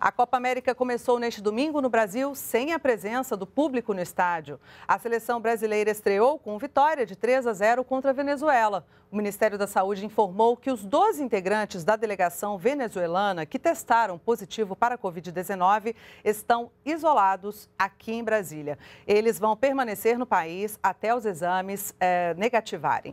A Copa América começou neste domingo no Brasil sem a presença do público no estádio. A seleção brasileira estreou com vitória de 3 a 0 contra a Venezuela. O Ministério da Saúde informou que os 12 integrantes da delegação venezuelana que testaram positivo para a Covid-19 estão isolados aqui em Brasília. Eles vão permanecer no país até os exames eh, negativarem.